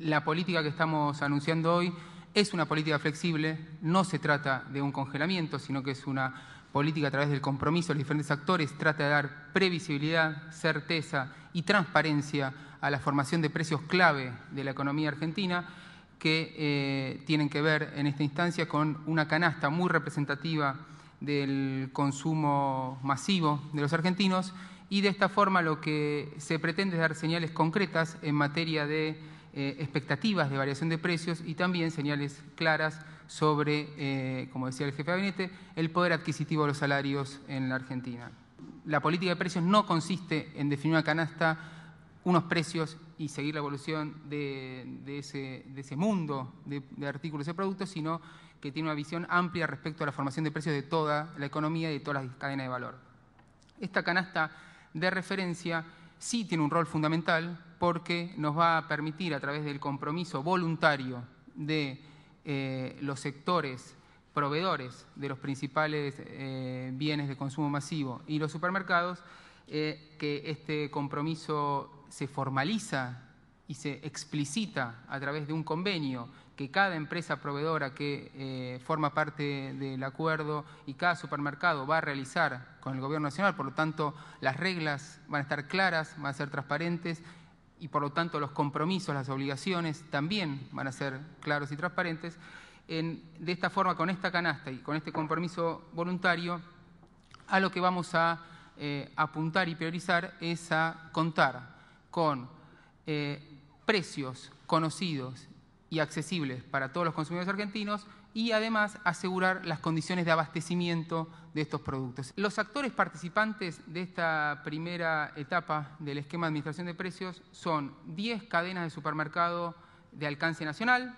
la política que estamos anunciando hoy es una política flexible, no se trata de un congelamiento, sino que es una política a través del compromiso de los diferentes actores, trata de dar previsibilidad, certeza y transparencia a la formación de precios clave de la economía argentina que eh, tienen que ver en esta instancia con una canasta muy representativa del consumo masivo de los argentinos y de esta forma lo que se pretende es dar señales concretas en materia de eh, expectativas de variación de precios y también señales claras sobre, eh, como decía el jefe de gabinete, el poder adquisitivo de los salarios en la Argentina. La política de precios no consiste en definir una canasta, unos precios y seguir la evolución de, ese, mundo de, de artículos y productos, sino que tiene una visión amplia respecto a la formación de precios de toda la economía y de todas las cadenas de valor. Esta canasta de referencia sí tiene un rol fundamental porque nos va a permitir a través del compromiso voluntario de eh, los sectores proveedores de los principales eh, bienes de consumo masivo y los supermercados, eh, que este compromiso se formaliza y se explicita a través de un convenio que cada empresa proveedora que forma parte del acuerdo y cada supermercado va a realizar con el Gobierno Nacional. Por lo tanto, las reglas van a estar claras, van a ser transparentes y por lo tanto los compromisos, las obligaciones también van a ser claros y transparentes. de esta forma, con esta canasta y con este compromiso voluntario, a lo que vamos a eh, apuntar y priorizar es a contar con eh, precios conocidos y accesibles para todos los consumidores argentinos, y además asegurar las condiciones de abastecimiento de estos productos. Los actores participantes de esta primera etapa del esquema de administración de precios son 10 cadenas de supermercado de alcance nacional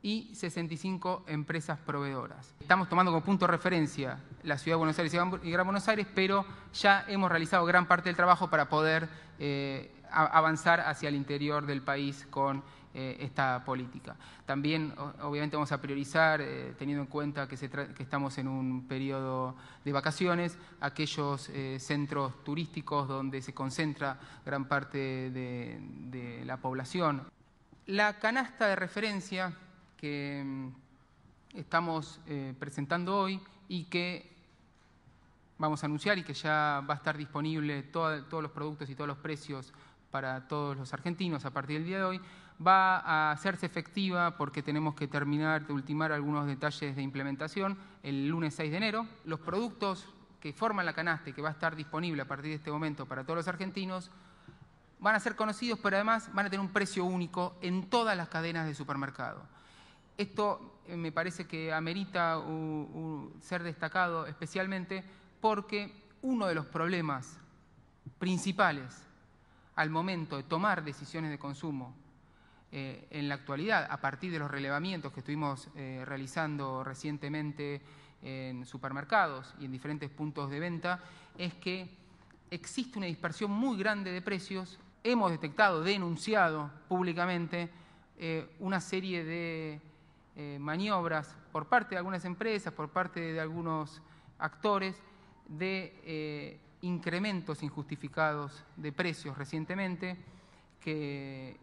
y 65 empresas proveedoras. Estamos tomando como punto de referencia la Ciudad de Buenos Aires y Gran Buenos Aires, pero ya hemos realizado gran parte del trabajo para poder eh, avanzar hacia el interior del país con eh, esta política. También, obviamente, vamos a priorizar, eh, teniendo en cuenta que, estamos en un periodo de vacaciones, aquellos eh, centros turísticos donde se concentra gran parte de, la población. La canasta de referencia que mm, estamos presentando hoy y que vamos a anunciar y que ya va a estar disponible todos los productos y todos los precios para todos los argentinos a partir del día de hoy, va a hacerse efectiva porque tenemos que terminar de ultimar algunos detalles de implementación el lunes 6 de enero. Los productos que forman la canasta que va a estar disponible a partir de este momento para todos los argentinos van a ser conocidos, pero además van a tener un precio único en todas las cadenas de supermercado. Esto eh, me parece que amerita ser destacado especialmente porque uno de los problemas principales al momento de tomar decisiones de consumo eh, en la actualidad, a partir de los relevamientos que estuvimos eh, realizando recientemente en supermercados y en diferentes puntos de venta, es que existe una dispersión muy grande de precios. Hemos detectado, denunciado públicamente eh, una serie de maniobras por parte de algunas empresas, por parte de algunos actores, de incrementos injustificados de precios recientemente que,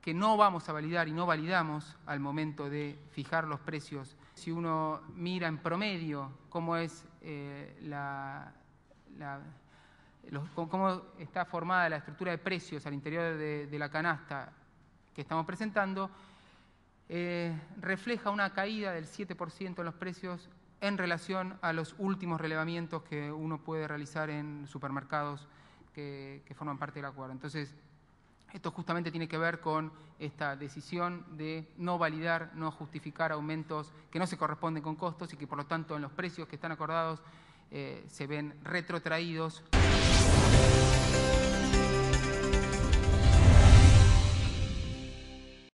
que no vamos a validar y no validamos al momento de fijar los precios. Si uno mira en promedio cómo es eh, la, la cómo está formada la estructura de precios al interior de, la canasta que estamos presentando, eh, refleja una caída del 7% en los precios en relación a los últimos relevamientos que uno puede realizar en supermercados que, forman parte del acuerdo. Entonces, esto justamente tiene que ver con esta decisión de no validar, no justificar aumentos que no se corresponden con costos y que por lo tanto en los precios que están acordados eh, se ven retrotraídos.